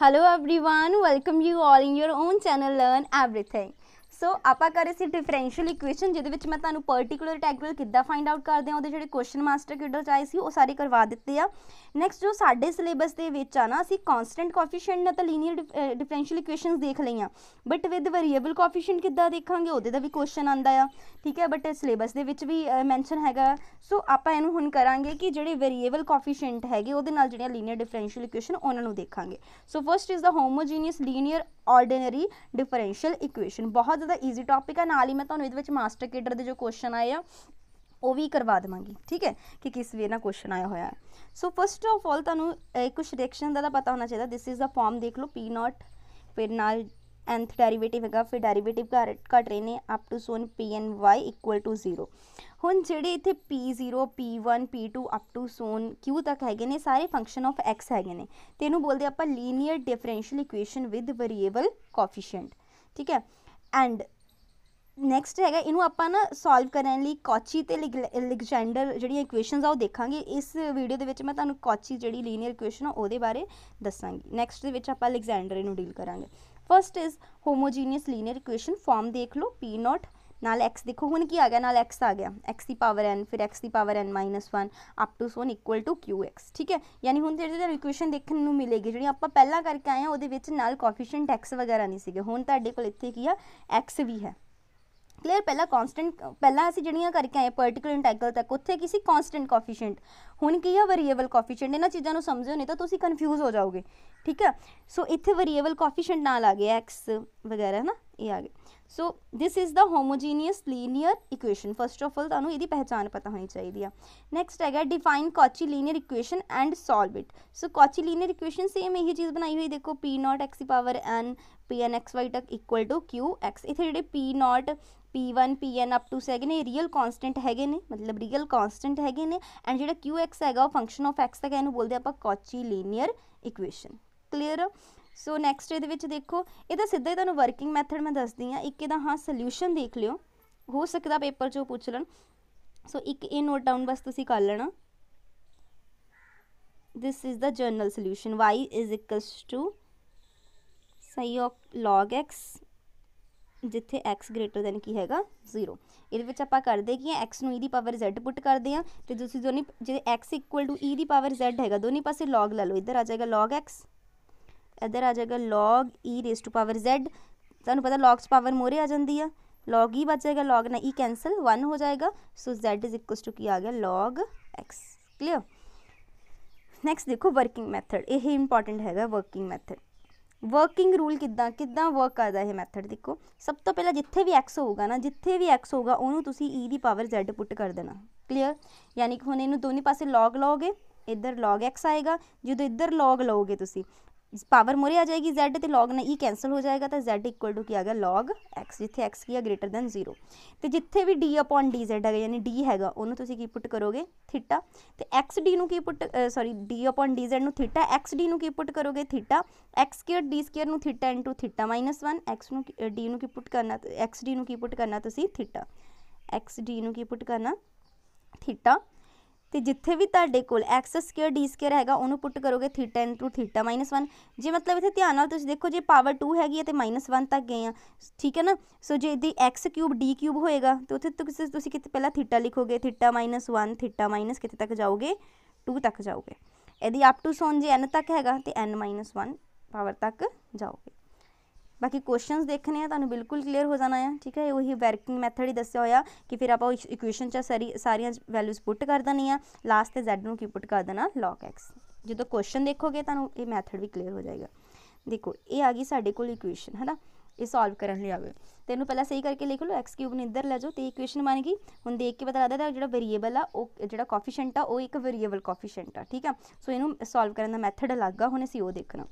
Hello everyone, welcome you all in your own channel Learn Everything. ਸੋ ਆਪਾਂ ਕਰ ਰਹੇ ਸੀ differential equation ਜਿਹਦੇ ਵਿੱਚ ਮੈਂ ਤੁਹਾਨੂੰ ਪਾਰਟਿਕੂਲਰ ਇੰਟੀਗ੍ਰਲ ਕਿੱਦਾਂ ਫਾਈਂਡ ਆਊਟ ਕਰਦੇ ਆ ਉਹਦੇ ਜਿਹੜੇ ਕੁਐਸਚਨ ਮਾਸਟਰ ਕਿਡਲ ਚਾਹੀ ਸੀ ਉਹ ਸਾਰੇ ਕਰਵਾ ਦਿੱਤੇ ਆ ਨੈਕਸਟ ਜੋ ਸਾਡੇ ਸਿਲੇਬਸ ਦੇ ਵਿੱਚ ਆ ਨਾ ਅਸੀਂ ਕਨਸਟੈਂਟ ਕੋਫੀਸ਼ੀਐਂਟ ਨਾਲ ਤਾਂ ਲੀਨੀਅਰ ਡਿਫਰੈਂਸ਼ੀਅਲ ਇਕੁਏਸ਼ਨਸ ਦੇਖ ਲਈਆਂ ਬਟ ਵਿਦ ਵੇਰੀਏਬਲ ਕੋਫੀਸ਼ੀਐਂਟ ਕਿੱਦਾਂ ਦੇਖਾਂਗੇ ਉਹਦੇ ਦਾ ਵੀ ਕੁਐਸਚਨ ਆਂਦਾ ਆ ਠੀਕ ਹੈ ਬਟ ਸਿਲੇਬਸ ਦੇ ਵਿੱਚ ਵੀ ਮੈਂਸ਼ਨ ਹੈਗਾ ਸੋ ਆਪਾਂ ਇਹਨੂੰ ਹੁਣ ਕਰਾਂਗੇ ਕਿ ਜਿਹੜੇ ਵੇਰੀਏਬਲ ਕੋਫੀਸ਼ੀਐਂਟ ਹੈਗੇ ਉਹਦੇ ਨਾਲ ਜਿਹੜੀਆਂ ਲੀਨੀਅਰ ਡਿਫਰੈਂਸ਼ੀਅਲ ਇਕੁਏਸ਼ਨ ਉਹਨਾਂ ਨੂੰ ਦੇਖਾਂਗੇ so first is the homogeneous linear ordinary differential equation ਬਹੁਤ ਜ਼ਿਆਦਾ ਈਜ਼ੀ ਟੌਪਿਕ ਆ ਨਾਲ ਹੀ ਮੈਂ ਤੁਹਾਨੂੰ ਇਹਦੇ ਵਿੱਚ ਮਾਸਟਰ ਕੇਡਰ ਦੇ ਜੋ ਕੁਐਸਚਨ ਆਏ ਆ ਉਹ ਵੀ ਕਰਵਾ ਦਵਾਂਗੀ ਠੀਕ ਹੈ ਕਿ ਕਿਸ ਵੇ ਨਾਲ ਕੁਐਸਚਨ ਆਇਆ ਹੋਇਆ ਹੈ ਸੋ ਫਸਟ ਆਫ ਆਲ ਤੁਹਾਨੂੰ ਕੁਝ ਰਿਐਕਸ਼ਨ ਦਾ ਪਤਾ ਹੋਣਾ ਚਾਹੀਦਾ ਥਿਸ ਇਜ਼ ਦਾ ਫਾਰਮ ਦੇਖ ਲਓ ਪੀ ਨਾਟ ਫਿਰ ਨਾਲ nth ਡੈਰੀਵੇਟਿਵ ਹੈਗਾ ਫਿਰ ਡੈਰੀਵੇਟਿਵ ਘਟ ਰਹੇ ਨੇ ਅਪ ਟੂ ਸੋਨ P N Y equal to 0 ਹੁਣ ਜਿਹੜੇ ਇੱਥੇ P P 0 1 P 2 up to ਸੋਨ q ਤੱਕ ਹੈਗੇ ਨੇ ਸਾਰੇ ਫੰਕਸ਼ਨ ਆਫ x ਹੈਗੇ ਨੇ ਤੇ ਇਹਨੂੰ ਬੋਲਦੇ ਆਪਾਂ linear differential equation with variable coefficient ਠੀਕ ਹੈ ਐਂਡ ਨੈਕਸਟ ਹੈਗਾ ਇਹਨੂੰ ਆਪਾਂ ਨਾ ਸੋਲਵ ਕਰਨ ਲਈ ਕੌਚੀ ਤੇ ਅਲੈਗਜ਼ੈਂਡਰ ਜਿਹੜੀਆਂ ਇਕੁਏਸ਼ਨਸ ਆ ਉਹ ਦੇਖਾਂਗੇ ਇਸ ਵੀਡੀਓ ਦੇ ਵਿੱਚ ਮੈਂ ਤੁਹਾਨੂੰ ਕੌਚੀ ਜਿਹੜੀ ਲੀਨੀਅਰ ਇਕੁਏਸ਼ਨ ਆ ਉਹਦੇ ਬਾਰੇ ਦੱਸਾਂਗੀ ਨੈਕਸਟ ਦੇ ਵਿੱਚ ਆਪਾਂ ਅਲੈਗਜ਼ੈਂਡਰ ਇਹਨੂੰ ਡੀਲ ਕਰਾਂਗੇ first is homogeneous linear equation form ਦੇਖ ਲਓ ਪੀ naught ਨਾਲ x ਦੇਖੋ ਹੁਣ ਕੀ ਆ ਗਿਆ ਨਾਲ x ਆ ਗਿਆ x ਦੀ ਪਾਵਰ n ਫਿਰ x ਦੀ ਪਾਵਰ n 1 ਅਪ ਟੂ ਸੋਨ ਇਕੁਅਲ ਟੂ qx ਠੀਕ ਹੈ ਯਾਨੀ ਹੁਣ ਜਿਹੜੀ ਤੁਹਾਨੂੰ ਇਕੁਏਸ਼ਨ ਦੇਖਣ ਨੂੰ ਮਿਲੇਗੀ ਜਿਹੜੀ ਆਪਾਂ ਪਹਿਲਾਂ ਕਰਕੇ ਆਏ ਆ ਉਹਦੇ ਵਿੱਚ ਨਾਲ ਕੋਫੀਸ਼ੀਐਂਟ x ਵਗੈਰਾ ਨਹੀਂ ਸੀਗੇ ਹੁਣ ਤੁਹਾਡੇ ਕੋਲ ਇੱਥੇ ਕੀ ਆ x ਵੀ ਹੈ ਕਲੀਅਰ ਪਹਿਲਾਂ ਕਨਸਟੈਂਟ ਪਹਿਲਾਂ ਅਸੀਂ ਜਿਹੜੀਆਂ ਕਰਕੇ ਆਏ ਪਾਰਟਿਕੂਲਰ ਇੰਟੈਗਲ ਤੱਕ ਉੱਥੇ ਕੀ ਸੀ ਕਨਸਟੈਂਟ ਕੋਫੀਸ਼ੀਐਂਟ ਹੁਣ ਕੀ ਆ ਵੇਰੀਏਬਲ ਕੋਫੀਸ਼ੀਐਂਟ ਇਹਨਾਂ ਚੀਜ਼ਾਂ ਨੂੰ ਸਮਝੋ ਨਹੀਂ ਤਾਂ ਤੁਸੀਂ ਕਨਫਿਊਜ਼ ਹੋ ਜਾਓਗੇ ਠੀਕ ਹੈ ਸੋ ਇੱਥੇ ਵੇਰੀਏਬਲ ਕੋਫੀਸ਼ੀਐਂਟ ਨਾਲ ਆ ਗਿਆ x ਵਗੈਰਾ ਹੈ ਨਾ ਇਹ ਆ ਗਿਆ so this is the homogeneous linear equation first of all ਤੁਹਾਨੂੰ ਇਹਦੀ ਪਹਿਚਾਨ ਪਤਾ ਹੋਣੀ ਚਾਹੀਦੀ ਆ ਨੈਕਸਟ ਹੈਗਾ define Cauchy linear equation and solve it so Cauchy linear equation same ਇਹੀ ਚੀਜ਼ ਬਣਾਈ ਹੋਈ ਦੇਖੋ p ਨਾਟ x ਦੀ ਪਾਵਰ n pn xy ਤੱਕ ਇਕੁਅਲ ਟੂ qx ਇਥੇ ਜਿਹੜੇ p naught p1 pn up to ਸੈਗ ਇਹ ਰੀਅਲ ਕਨਸਟੈਂਟ ਹੈਗੇ ਨੇ ਮਤਲਬ ਰੀਅਲ ਕਨਸਟੈਂਟ ਹੈਗੇ ਨੇ ਐਂਡ ਜਿਹੜਾ qx ਹੈਗਾ ਉਹ ਫੰਕਸ਼ਨ ਆਫ x ਦਾ ਇਹਨੂੰ ਬੋਲਦੇ ਆਪਾਂ Cauchy linear equation clear so next ਇਹਦੇ ਵਿੱਚ ਦੇਖੋ ਇਹਦਾ ਸਿੱਧਾ ਹੀ ਤੁਹਾਨੂੰ ਵਰਕਿੰਗ ਮੈਥਡ ਮੈਂ ਦੱਸਦੀ ਆ ਇੱਕ ਇਹਦਾ ਹਾਂ ਸੋਲੂਸ਼ਨ ਦੇਖ ਲਿਓ ਹੋ ਸਕਦਾ ਪੇਪਰ ਚੋਂ ਪੁੱਛ ਲੈਣ ਸੋ ਇੱਕ ਇਹ ਨੋਟ ਡਾਊਨ ਬਸ ਤੁਸੀਂ ਕਰ ਲੈਣਾ this is the general solution y is equals to psi of log x ਜਿੱਥੇ x ਗ੍ਰੇਟਰ ਦੈਨ ਕੀ ਹੈਗਾ 0 ਇਹਦੇ ਵਿੱਚ ਆਪਾਂ ਕਰਦੇ ਕੀ ਆ x ਨੂੰ e ਦੀ ਪਾਵਰ z ਪੁੱਟ ਕਰਦੇ ਆ ਤੇ ਤੁਸੀਂ ਦੋਨੇ ਜਿਹੜੇ x e ਦੀ ਪਾਵਰ z ਹੈਗਾ ਦੋਨੇ ਪਾਸੇ log ਲੈ ਲਓ ਇੱਧਰ ਆ ਜਾਏਗਾ log x ਇਧਰ ਆ ਜਾਏਗਾ log e raise to power z ਤੁਹਾਨੂੰ ਪਤਾ logs ਪਾਵਰ ਮੋਰੇ ਆ ਜਾਂਦੀ ਆ log e ਬਚੇਗਾ log ਨਾਲ e ਕੈਨਸਲ 1 ਹੋ ਜਾਏਗਾ so z is equal to ਕੀ ਆ ਗਿਆ log x ਕਲੀਅਰ ਨੈਕਸਟ ਦੇਖੋ ਵਰਕਿੰਗ ਮੈਥਡ ਇਹ ਇੰਪੋਰਟੈਂਟ ਹੈਗਾ ਵਰਕਿੰਗ ਮੈਥਡ ਵਰਕਿੰਗ ਰੂਲ ਕਿੱਦਾਂ ਕਿੱਦਾਂ ਵਰਕ ਕਰਦਾ ਇਹ ਮੈਥਡ ਦੇਖੋ ਸਭ ਤੋਂ ਪਹਿਲਾਂ ਜਿੱਥੇ ਵੀ x ਹੋਊਗਾ ਨਾ ਜਿੱਥੇ ਵੀ x ਹੋਊਗਾ ਉਹਨੂੰ ਤੁਸੀਂ e ਦੀ ਪਾਵਰ z ਪੁੱਟ ਕਰ ਦੇਣਾ ਕਲੀਅਰ ਯਾਨੀ ਕਿ ਹੁਣ ਇਹਨੂੰ ਦੋਨੇ ਪਾਸੇ log ਲਓਗੇ ਇੱਧਰ log x ਆਏਗਾ ਜਦੋਂ ਇੱਧਰ log ਲਓਗੇ ਤੁਸੀਂ ਪਾਵਰ ਮੋਰੇ ਆ ਜਾਏਗੀ z ਤੇ log ਨਾਲ e ਕੈਨਸਲ ਹੋ ਜਾਏਗਾ ਤਾਂ z ਇਕੁਅਲ ਟੂ ਕੀ ਆ ਗਿਆ log x ਜਿੱਥੇ x ਕੀ ਆ ਗ੍ਰੇਟਰ ਦੈਨ 0 ਤੇ ਜਿੱਥੇ ਵੀ d upon dz ਗਿਆ ਯਾਨੀ d ਹੈਗਾ ਉਹਨੂੰ ਤੁਸੀਂ ਕੀ ਪੁੱਟ ਕਰੋਗੇ ਥੀਟਾ ਤੇ x d ਨੂੰ ਕੀ put sorry d upon dz ਨੂੰ ਥੀਟਾ x d ਨੂੰ ਕੀ ਪੁੱਟ ਕਰੋਗੇ theta x² d² d square ਨੂੰ ਥੀਟਾ ਇਨਟੂ ਥੀਟਾ 1 x ਨੂੰ d ਨੂੰ ਕੀ ਪੁੱਟ ਕਰਨਾ x d ਨੂੰ ਕੀ ਪੁੱਟ ਕਰਨਾ ਤੁਸੀਂ ਥੀਟਾ x d ਨੂੰ ਕੀ ਪੁੱਟ ਕਰਨਾ ਥੀਟਾ ਤੇ ਜਿੱਥੇ ਵੀ ਤੁਹਾਡੇ ਕੋਲ x2 d2 ਹੈਗਾ ਉਹਨੂੰ ਪੁੱਟ ਕਰੋਗੇ θ ਇਨਟੂ θ -1 ਜੇ ਮਤਲਬ ਇੱਥੇ ਧਿਆਨ ਨਾਲ ਤੁਸੀਂ ਦੇਖੋ ਜੇ ਪਾਵਰ 2 ਹੈਗੀ ਹੈ ਤੇ -1 ਤੱਕ ਗਏ ਆ ਠੀਕ ਹੈ ਨਾ ਸੋ ਜੇ ਇਹਦੀ x3 d3 ਹੋਏਗਾ ਤੇ ਉੱਥੇ ਤੁਸੀਂ ਤੁਸੀਂ ਕਿਤੇ ਪਹਿਲਾਂ θ ਲਿਖੋਗੇ θ -1 θ ਕਿਤੇ ਤੱਕ ਜਾਓਗੇ 2 ਤੱਕ ਜਾਓਗੇ ਇਹਦੀ ਅਪ ਟੂ ਸੋਨ ਜੇ n ਤੱਕ ਹੈਗਾ ਤੇ n 1 ਪਾਵਰ ਤੱਕ ਜਾਓਗੇ ਬਾਕੀ ਕੁਐਸਚਨਸ ਦੇਖਣੇ ਆ ਤੁਹਾਨੂੰ ਬਿਲਕੁਲ ਕਲੀਅਰ ਹੋ ਜਾਣਾ ਆ ਠੀਕ ਹੈ ਉਹੀ ਵਰਕਿੰਗ ਮੈਥਡ ਹੀ ਦੱਸਿਆ ਹੋਇਆ ਕਿ ਫਿਰ ਆਪਾਂ ਇਸ ਇਕੁਏਸ਼ਨ 'ਚ ਸਾਰੀ ਸਾਰੀਆਂ ਵੈਲਿਊਜ਼ ਪੁੱਟ ਕਰ ਦਣੀ ਆ ਲਾਸਟ ਤੇ z ਨੂੰ ਕੀ ਪੁੱਟ ਕਰ ਦੇਣਾ log x ਜਦੋਂ ਕੁਐਸਚਨ ਦੇਖੋਗੇ ਤੁਹਾਨੂੰ ਇਹ ਮੈਥਡ ਵੀ ਕਲੀਅਰ ਹੋ ਜਾਏਗਾ ਦੇਖੋ ਇਹ ਆ ਗਈ ਸਾਡੇ ਕੋਲ ਇਕੁਏਸ਼ਨ ਹੈਨਾ ਇਹ ਸੋਲਵ ਕਰਨ ਲਈ ਆਵੇ ਤੇ ਇਹਨੂੰ ਪਹਿਲਾਂ ਸਹੀ ਕਰਕੇ ਲਿਖ ਲਓ x³ ਨੂੰ ਇੱਧਰ ਲੈ ਜਾਓ ਤੇ ਇਕੁਏਸ਼ਨ ਬਣ ਗਈ ਹੁਣ ਦੇਖ ਕੇ ਪਤਾ ਲੱਗਦਾ ਹੈ ਜਿਹੜਾ ਵੇਰੀਏਬਲ ਆ ਉਹ ਜਿਹੜਾ ਕੋਫੀਸ਼ੀਐਂਟ ਆ ਉਹ ਇੱਕ ਵੇਰੀਏਬਲ ਕੋਫੀਸ਼ੀਐਂਟ ਆ ਠੀਕ ਆ ਸੋ ਇਹਨੂੰ ਸੋਲਵ ਕਰਨ ਦਾ ਮੈਥਡ ਅਲੱਗ ਆ ਹੁਣ ਅਸੀਂ ਉਹ ਦੇਖਣਾ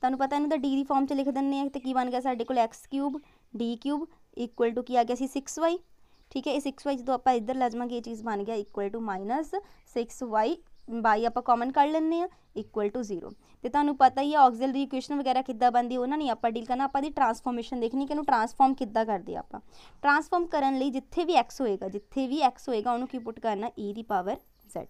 ਤੁਹਾਨੂੰ ਪਤਾ ਇਹਨੂੰ ਤਾਂ ਡੀ ਦੀ ਫਾਰਮ 'ਚ ਲਿਖ ਦਿੰਨੇ ਆ ਤੇ ਕੀ ਬਣ ਗਿਆ ਸਾਡੇ ਕੋਲ x³ d³ ਇਕੁਅਲ ਟੂ ਕੀ ਆ ਗਿਆ ਸੀ 6y ਠੀਕ ਹੈ ਇਹ 6y ਜਦੋਂ ਆਪਾਂ ਇੱਧਰ ਲੈ ਜਾਵਾਂਗੇ ਇਹ ਚੀਜ਼ ਬਣ ਗਿਆ ਇਕੁਅਲ ਟੂ -6y ਬਾਈ ਆਪਾਂ ਕਾਮਨ ਕਰ ਲੈਣੇ ਆ ਇਕੁਅਲ ਟੂ 0 ਤੇ ਤੁਹਾਨੂੰ ਪਤਾ ਹੀ ਆ ਆਕਸੀਲਰੀ ਇਕੁਏਸ਼ਨ ਵਗੈਰਾ ਕਿੱਦਾਂ ਬਣਦੀ ਉਹਨਾਂ ਨਹੀਂ ਆਪਾਂ ਡੀਲ ਕਰਨਾ ਆਪਾਂ ਦੀ ਟਰਾਂਸਫਾਰਮੇਸ਼ਨ ਦੇਖਣੀ ਕਿ ਇਹਨੂੰ ਟਰਾਂਸਫਾਰਮ ਕਿੱਦਾਂ ਕਰਦੇ ਆ ਆਪਾਂ ਟਰਾਂਸਫਾਰਮ ਕਰਨ ਲਈ ਜਿੱਥੇ ਵੀ x ਹੋਏਗਾ ਜਿੱਥੇ ਵੀ x ਹੋਏਗਾ ਉਹਨੂੰ ਕੀ ਪੁੱਟ ਕਰਨਾ e ਦੀ ਪਾਵਰ z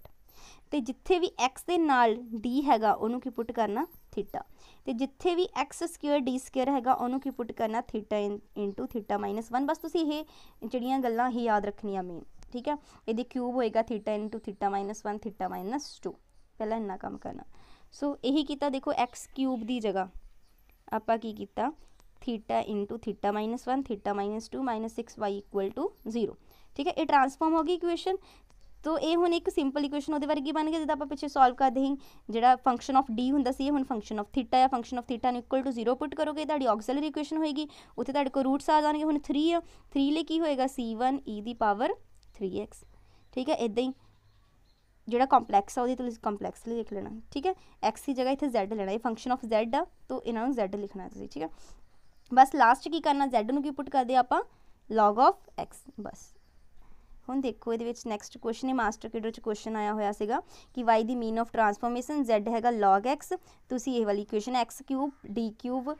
तो जिथे भी एक्स के नाल डी हैगा की पुट करना थीटा तो जिथे भी एक्स स्क्यूअर डी स्क्यूअर हैगा की पुट करना theta in into theta minus one बस तुम ये जड़िया गल् ही याद रखनिया मेन ठीक है ये क्यूब होएगा theta into theta minus one theta minus two पहला इन्ना काम करना सो यही किया देखो एक्स क्यूब की जगह आप किया theta into theta minus one theta minus two minus six Y equal to zero ठीक है ये ट्रांसफॉर्म होगी इक्ुएशन ਤੋ ਇਹ ਹੁਣ ਇੱਕ ਸਿੰਪਲ ਇਕੁਏਸ਼ਨ ਉਹਦੇ ਵਰਗੀ ਬਣ ਗਈ ਜਿਹਦਾ ਆਪਾਂ ਪਿੱਛੇ ਸੋਲਵ ਕਰਦੇ ਹਾਂ ਜਿਹੜਾ ਫੰਕਸ਼ਨ ਆਫ d ਹੁੰਦਾ ਸੀ ਇਹ ਹੁਣ ਫੰਕਸ਼ਨ ਆਫ ਥੀਟਾ ਜਾਂ ਫੰਕਸ਼ਨ ਆਫ ਥੀਟਾ ਨੂੰ ਇਕੁਅਲ ਟੂ 0 ਪੁੱਟ ਕਰੋਗੇ ਤੁਹਾਡੀ ਆਕਸਿਲਰੀ ਇਕੁਏਸ਼ਨ ਹੋਏਗੀ ਉੱਥੇ ਤੁਹਾਡੇ ਕੋਲ ਰੂਟਸ ਆ ਜਾਣਗੇ ਹੁਣ 3 ਆ 3 ਲਈ ਕੀ ਹੋਏਗਾ c1 e ਦੀ ਪਾਵਰ 3x ਠੀਕ ਹੈ ਇਦਾਂ ਹੀ ਜਿਹੜਾ ਕੰਪਲੈਕਸ ਆ ਉਹਦੀ ਤੁਸੀਂ ਕੰਪਲੈਕਸ ਲਈ ਲਿਖ ਲੈਣਾ ਠੀਕ ਹੈ x ਦੀ ਜਗ੍ਹਾ ਇੱਥੇ z ਲੈਣਾ ਇਹ ਫੰਕਸ਼ਨ ਆਫ z ਆ ਤੋਂ ਇਹਨਾਂ ਨੂੰ z ਲਿਖਣਾ ਤੁਸੀਂ ਠੀਕ ਹੈ ਬਸ ਲਾਸਟ ਕੀ ਕਰਨਾ z ਨੂੰ ਕੀ ਪੁੱਟ ਕਰਦੇ ਆਪਾਂ log of x ਬਸ ਹੁਣ ਦੇਖੋ ਇਹਦੇ ਵਿੱਚ ਨੈਕਸਟ ਕੁਐਸਚਨ ਹੈ ਮਾਸਟਰ ਕਿਡੋ ਚ ਕੁਐਸਚਨ ਆਇਆ ਹੋਇਆ ਸੀਗਾ ਕਿ y ਦੀ ਮੀਨ ਆਫ ਟਰਾਂਸਫਾਰਮੇਸ਼ਨ z ਹੈਗਾ log x ਤੁਸੀਂ ਇਹ ਵਾਲੀ equation x3 d3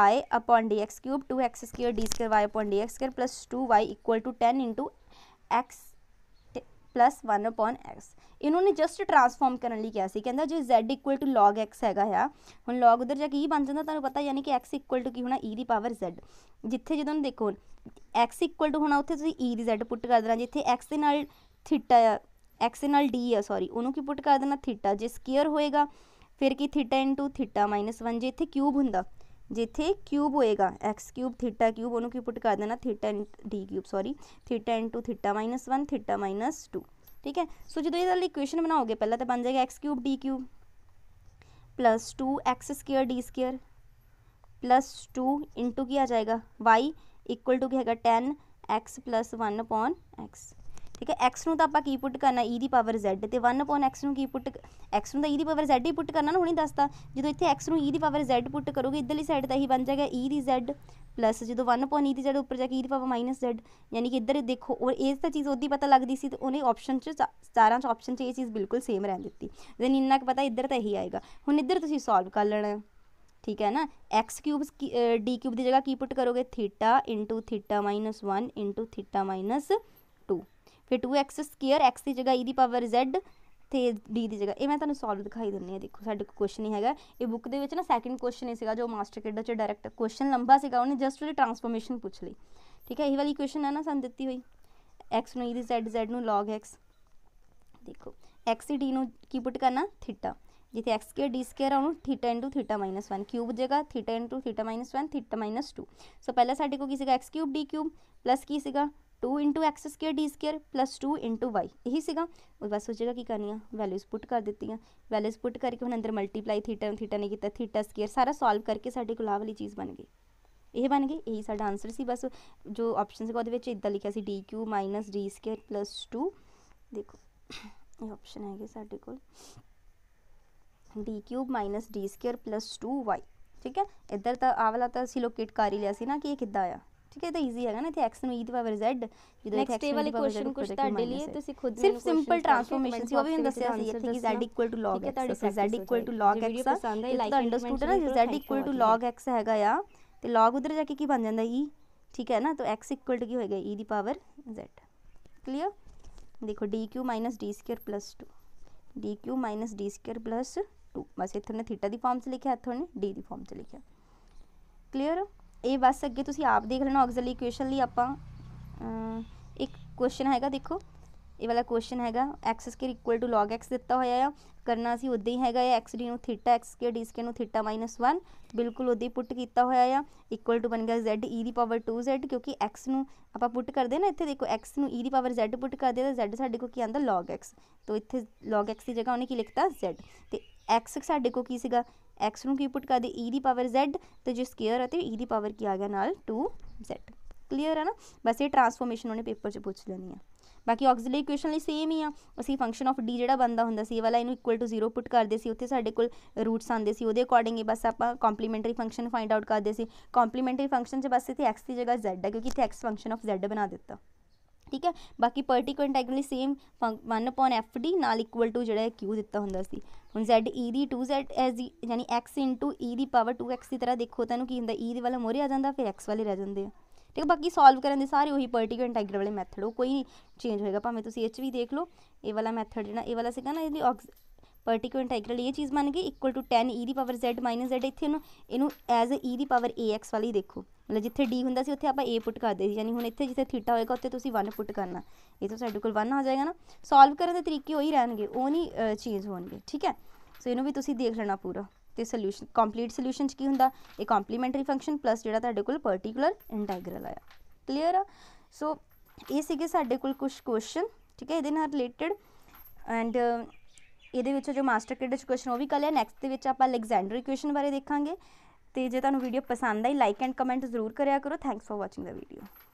y upon dx cube 2x square d square y upon dx square plus 2y equal to 10 into x plus 1 upon x ਇਹਨੂੰ ਨੇ just transform ਕਰਨ ਲਈ ਕਿਹਾ ਸੀ ਕਹਿੰਦਾ ਜੇ z equal to log x ਹੈਗਾ ਆ ਹੁਣ log ਉਧਰ ਜਾ ਕੇ ਕੀ e ਬਣ ਜਾਂਦਾ ਤੁਹਾਨੂੰ ਪਤਾ ਯਾਨੀ ਕਿ x ਇਕੁਅਲ ਟੂ ਕੀ ਹੋਣਾ e ਦੀ ਪਾਵਰ z ਜਿੱਥੇ ਜਦੋਂ ਨੂੰ ਦੇਖੋ x ਇਕੁਅਲ ਟੂ ਹੋਣਾ ਉੱਥੇ ਤੁਸੀਂ e ਦੀ z ਪੁੱਟ ਕਰ ਦੇਣਾ ਜਿੱਥੇ x ਦੇ ਨਾਲ ਥੀਟਾ ਆ x ਦੇ ਨਾਲ d ਆ ਸੌਰੀ ਉਹਨੂੰ ਕੀ ਪੁੱਟ ਕਰ ਦੇਣਾ ਥੀਟਾ ਜੇ ਸਕੁਅਰ ਹੋਏਗਾ ਫਿਰ ਕੀ ਥੀਟਾ ਇਨਟੂ ਥੀਟਾ 1 ਜੇ ਇੱਥੇ ਕਿਊਬ ਹੁੰਦਾ जिथे क्यूब होएगा एक्स क्यूब थीटा क्यूब उन्होंने की पुट कर देना theta and D cube sorry theta into theta minus one theta minus two ठीक है सो जो ये इक्वेशन बनाओगे पहले तो बन जाएगा X cube D cube plus two X square D square plus two into की आ जाएगा वाई इक्वल टू क्या है ten X plus one upon X ਠੀਕ ਹੈ x ਨੂੰ ਤਾਂ ਆਪਾਂ ਕੀ ਪੁੱਟ ਕਰਨਾ e ਦੀ ਪਾਵਰ z ਤੇ 1/x ਨੂੰ ਕੀ ਪੁੱਟ x ਨੂੰ ਤਾਂ e ਦੀ ਪਾਵਰ z ਹੀ ਪੁੱਟ ਕਰਨਾ ਨਾ ਹੁਣੇ ਦੱਸਤਾ ਜਦੋਂ ਇੱਥੇ x ਨੂੰ e ਦੀ ਪਾਵਰ z ਪੁੱਟ ਕਰੋਗੇ ਇਧਰਲੀ ਸਾਈਡ ਤਾਂ ਇਹੀ ਬਣ ਜਾਏਗਾ e ਦੀ z ਪਲੱਸ ਜਦੋਂ 1/e e ਦੀ z ਉੱਪਰ ਜਾ ਕੇ e ਦੀ ਪਾਵਰ -z ਯਾਨੀ ਕਿ ਇੱਧਰ ਦੇਖੋ ਔਰ ਇਹ ਤਾਂ ਚੀਜ਼ ਉਹਦੀ ਪਤਾ ਲੱਗਦੀ ਸੀ ਤੇ ਉਹਨੇ ਆਪਸ਼ਨ 'ਚ 17 'ਚ ਆਪਸ਼ਨ 'ਚ ਇਹ ਚੀਜ਼ ਬਿਲਕੁਲ ਸੇਮ ਰਹਿਣ ਦਿੱਤੀ ਦੈਨ ਇੰਨਾ ਕਿ ਪਤਾ ਇੱਧਰ ਤਾਂ ਇਹੀ ਆਏਗਾ ਹੁਣ ਇੱਧਰ ਤੁਸੀਂ ਸੋਲਵ ਕਰ ਲੈਣਾ ਠੀਕ ਹੈ ਨਾ x³ d³ ਦੀ ਜਗ੍ਹਾ ਕੀ ਪੁੱਟ ਕਰੋਗੇ θ θ 1 θ 2 फिर टू एक्स स्केयर एक्स की जगह ई पावर जैड तो डी की जगह ये तुम सॉल्व दिखाई दिनी हूँ देखो साढ़े क्वेश्चन ही है बुक के ना सैकंड क्वेश्चन ही जो मास्टर केडा चो डायरैक्ट क्वेश्चन लंबा सगा उन्हें जस्ट वो ट्रांसफॉर्मेशन पूछ ली ठीक है यही वाली क्वेश्चन है ना सू दिती हुई एक्स न E Z Z log X देखो एक्स ही डी की पुट करना थीटा जिते एक्स स्केयर डी स्केयर आनू theta into theta minus one cube जगह theta into theta minus one theta minus two so पहले साढ़े को X cube D cube plus की सगा two into X square D square plus two into Y यही सगा बस उस जगह की करनी वैल्यूज पुट कर दी वैल्यूज पुट करके हम अंदर मल्टीप्लाई थीटा थीटा नहीं किया थीटा स्केयर सारा सोल्व करके साथ गुलाब वाली चीज़ बन गई यह बन गए यही साडा आंसर से बस जो ऑप्शन है वह इदा लिखा सी D Q minus D square plus two देखो ये ऑप्शन है साढ़े को D cube minus D square plus two Y ठीक है इधर तो आ वाला तो असी लोकेट कर ही लिया कि यह कि आया ਠੀਕ ਹੈ ਤਾਂ ਈਜ਼ੀ ਹੈਗਾ ਨਾ ਇਥੇ x ਨੂੰ e ਦੀ ਪਾਵਰ z ਜਦੋਂ ਨੈਕਸਟ ਡੇ ਵਾਲੇ ਕੁਐਸਚਨ ਕੁਝ ਤੁਹਾਡੇ ਲਈ ਤੁਸੀਂ ਖੁਦ ਸਿਰਫ ਸਿੰਪਲ ਟਰਾਂਸਫਰਮੇਸ਼ਨ ਸੀ ਉਹ ਵੀ ਦੱਸਿਆ ਸੀ ਇਥੇ ਕਿ z log x z log x ਪਸੰਦ ਹੈ ਲਾਈਕ ਅੰਡਰਸਟੂਡ ਹੈ ਨਾ ਜੇ z log x ਹੈਗਾ ਆ ਤੇ log ਉਧਰ ਜਾ ਕੇ ਕੀ ਬਣ ਜਾਂਦਾ e ਠੀਕ ਹੈ ਨਾ ਤਾਂ x ਕੀ ਹੋਏਗਾ e ਦੀ ਪਾਵਰ z ਕਲੀਅਰ ਦੇਖੋ dq d2 2 dq d2 2 ਬਸ ਇਥੇ ਨੇ ਥੀਟਾ ਦੀ ਫਾਰਮ 'ਚ ਲਿਖਿਆ ਇਥੋਂ ਨੇ d ਦੀ ਫਾਰਮ 'ਚ ਲਿਖਿਆ ਕਲੀਅਰ ਇਹ ਬਸ ਅੱਗੇ ਤੁਸੀਂ ਆਪ ਦੇਖ ਲੈਣਾ ਆਕਸਲੀ ਇਕੁਏਸ਼ਨ ਲਈ ਆਪਾਂ ਇੱਕ ਕੁਐਸਚਨ ਹੈਗਾ ਦੇਖੋ ਇਹ ਵਾਲਾ ਕੁਐਸਚਨ ਹੈਗਾ x² log x ਦਿੱਤਾ ਹੋਇਆ ਆ ਕਰਨਾ ਸੀ ਉਦਾਂ ਹੀ ਹੈਗਾ ਇਹ x d ਨੂੰ θ x² d² ਨੂੰ θ 1 ਬਿਲਕੁਲ ਉਦਾਂ ਹੀ ਪੁੱਟ ਕੀਤਾ ਹੋਇਆ ਆ ਇਕੁਅਲ ਟੂ ਬਣ ਗਿਆ z e ਦੀ ਪਾਵਰ 2z ਕਿਉਂਕਿ x ਨੂੰ ਆਪਾਂ ਪੁੱਟ ਕਰਦੇ ਨਾ ਇੱਥੇ ਦੇਖੋ x ਨੂੰ e ਦੀ ਪਾਵਰ z ਪੁੱਟ ਕਰਦੇ ਤਾਂ z ਸਾਡੇ ਕੋਲ ਕੀ ਆਂਦਾ log x ਤੋਂ ਇੱਥੇ log x ਦੀ ਜਗ੍ਹਾ ਉਹਨੇ ਕੀ ਲਿਖਤਾ z ਤੇ x ਸਾਡੇ ਕੋਲ ਕੀ ਸੀਗਾ x ਨੂੰ ਕੀ ਪੁੱਟ ਕਰਦੇ e ਦੀ ਪਾਵਰ z ਤੇ ਜੇ ਸਕੁਅਰ ਅਤੇ e ਦੀ ਪਾਵਰ ਕੀ ਆ ਗਿਆ ਨਾਲ 2z ਕਲੀਅਰ ਹੈ ਨਾ ਬਸ ਇਹ ਟਰਾਂਸਫਾਰਮੇਸ਼ਨ ਉਹਨੇ ਪੇਪਰ 'ਚ ਪੁੱਛ ਲੈਣੀ ਆ ਬਾਕੀ ਆਕਸੀਲਰੀ ਇਕੁਏਸ਼ਨ ਲਈ ਸੇਮ ਹੀ ਆ ਅਸੀਂ ਫੰਕਸ਼ਨ ਆਫ d ਜਿਹੜਾ ਬੰਦਾ ਹੁੰਦਾ ਸੀ ਇਹ ਵਾਲਾ ਇਹਨੂੰ ਇਕੁਅਲ ਟੂ 0 ਪੁੱਟ ਕਰਦੇ ਸੀ ਉੱਥੇ ਸਾਡੇ ਕੋਲ ਰੂਟਸ ਆਉਂਦੇ ਸੀ ਉਹਦੇ ਅਕੋਰਡਿੰਗ ਹੀ ਬਸ ਆਪਾਂ ਕੰਪਲੀਮੈਂਟਰੀ ਫੰਕਸ਼ਨ ਫਾਈਂਡ ਆਊਟ ਕਰਦੇ ਸੀ ਕੰਪਲੀਮੈਂਟਰੀ ਫੰਕਸ਼ਨ 'ਚ ਬਸ ਇੱਥੇ x ਦੀ ਜਗ੍ਹਾ z ਆ ਕਿਉਂਕਿ ਇੱਥੇ x ਫੰਕਸ਼ਨ ਆਫ z ਬਣਾ ਦਿੱਤਾ ਠੀਕ ਹੈ ਬਾਕੀ ਪਰਟੀਕੂਲਰ ਇੰਟੈਗਰਲੀ ਸੇਮ 1/fd ਨਾਲ ਇਕੁਅਲ ਟੂ ਜਿਹੜਾ q ਦਿੱਤਾ ਹੁੰਦਾ ਸੀ ਹੁਣ z e ਦੀ 2z ਐਸ ਦੀ ਯਾਨੀ x e ਦੀ ਪਾਵਰ 2x ਦੀ ਤਰ੍ਹਾਂ ਦੇਖੋ ਤਾਂ ਇਹਨੂੰ ਕੀ ਹੁੰਦਾ e ਦੇ ਵਾਲਾ ਮੋਰੇ ਆ ਜਾਂਦਾ ਫਿਰ x ਵਾਲੇ ਰਹਿ ਜਾਂਦੇ ਆ ਠੀਕ ਹੈ ਬਾਕੀ ਸੋਲਵ ਕਰਨ ਦੇ ਸਾਰੇ ਉਹੀ ਪਰਟੀਕੂਲਰ ਇੰਟੈਗਰਲ ਵਾਲੇ ਮੈਥਡ ਉਹ ਕੋਈ ਚੇਂਜ ਹੋਏਗਾ ਭਾਵੇਂ ਤੁਸੀਂ ਇਹ ਚ ਵੀ ਦੇਖ ਲਓ ਇਹ ਵਾਲਾ ਮੈਥਡ ਜਿਹੜਾ ਇਹ ਵਾਲਾ ਸੀਗਾ ਨਾ ਇਹਦੀ ਪਰਟੀਕੂਲਰ ਇੰਟੀਗਰਲ ਇਹ ਚੀਜ਼ ਮੰਨ ਗਈ ਇਕੁਅਲ ਟੂ 10 e ਦੀ ਪਾਵਰ z z ਇੱਥੇ ਨੂੰ ਇਹਨੂੰ ਐਜ਼ e ਦੀ ਪਾਵਰ ax ਵਾਲੀ ਦੇਖੋ ਮਤਲਬ ਜਿੱਥੇ d ਹੁੰਦਾ ਸੀ ਉੱਥੇ ਆਪਾਂ a ਪੁੱਟ ਕਰਦੇ ਸੀ ਯਾਨੀ ਹੁਣ ਇੱਥੇ ਜਿੱਥੇ ਥੀਟਾ ਹੋਏਗਾ ਉੱਥੇ ਤੁਸੀਂ 1 ਪੁੱਟ ਕਰਨਾ ਇਹ ਤਾਂ ਸਾਡੇ ਕੋਲ 1 ਆ ਜਾਏਗਾ ਨਾ ਸੋਲਵ ਕਰਨ ਦੇ ਤਰੀਕੇ ਉਹੀ ਰਹਿਣਗੇ ਉਹ ਨਹੀਂ ਚੇਂਜ ਹੋਣਗੇ ਠੀਕ ਹੈ ਸੋ ਇਹਨੂੰ ਵੀ ਤੁਸੀਂ ਦੇਖ ਲੈਣਾ ਪੂਰਾ ਤੇ ਸੋਲੂਸ਼ਨ ਕੰਪਲੀਟ ਸੋਲੂਸ਼ਨ ਚ ਕੀ ਹੁੰਦਾ ਇਹ ਕੰਪਲੀਮੈਂਟਰੀ ਫੰਕਸ਼ਨ ਪਲੱਸ ਜਿਹੜਾ ਤੁਹਾਡੇ ਕੋਲ ਪਾਰਟਿਕੂਲਰ ਇੰਟੀਗਰਲ ਆਇਆ ਕਲੀਅਰ ਆ ਸੋ ਇਹ ਸੀਗੇ ਸਾਡੇ ਕੋਲ ਕੁਝ ਕੁਐਸਚਨ ਠੀਕ ਹੈ ਇਹਦੇ ਨਾਲ ਰਿਲੇਟਡ ਐਂਡ ਇਹਦੇ ਵਿੱਚ ਜੋ ਮਾਸਟਰ ਕਿਡ ਕੁਐਸਚਨ ਉਹ ਵੀ ਕਰ ਲਿਆ ਨੈਕਸਟ ਦੇ ਵਿੱਚ ਆਪਾਂ ਅਲੈਗਜ਼ੈਂਡਰ ਇਕੁਏਸ਼ਨ ਬਾਰੇ ਦੇਖਾਂਗੇ ਤੇ ਜੇ ਤੁਹਾਨੂੰ ਵੀਡੀਓ ਪਸੰਦ ਆਈ ਲਾਈਕ ਐਂਡ ਕਮੈਂਟ ਜ਼ਰੂਰ ਕਰਿਆ ਕਰੋ thanks for watching the video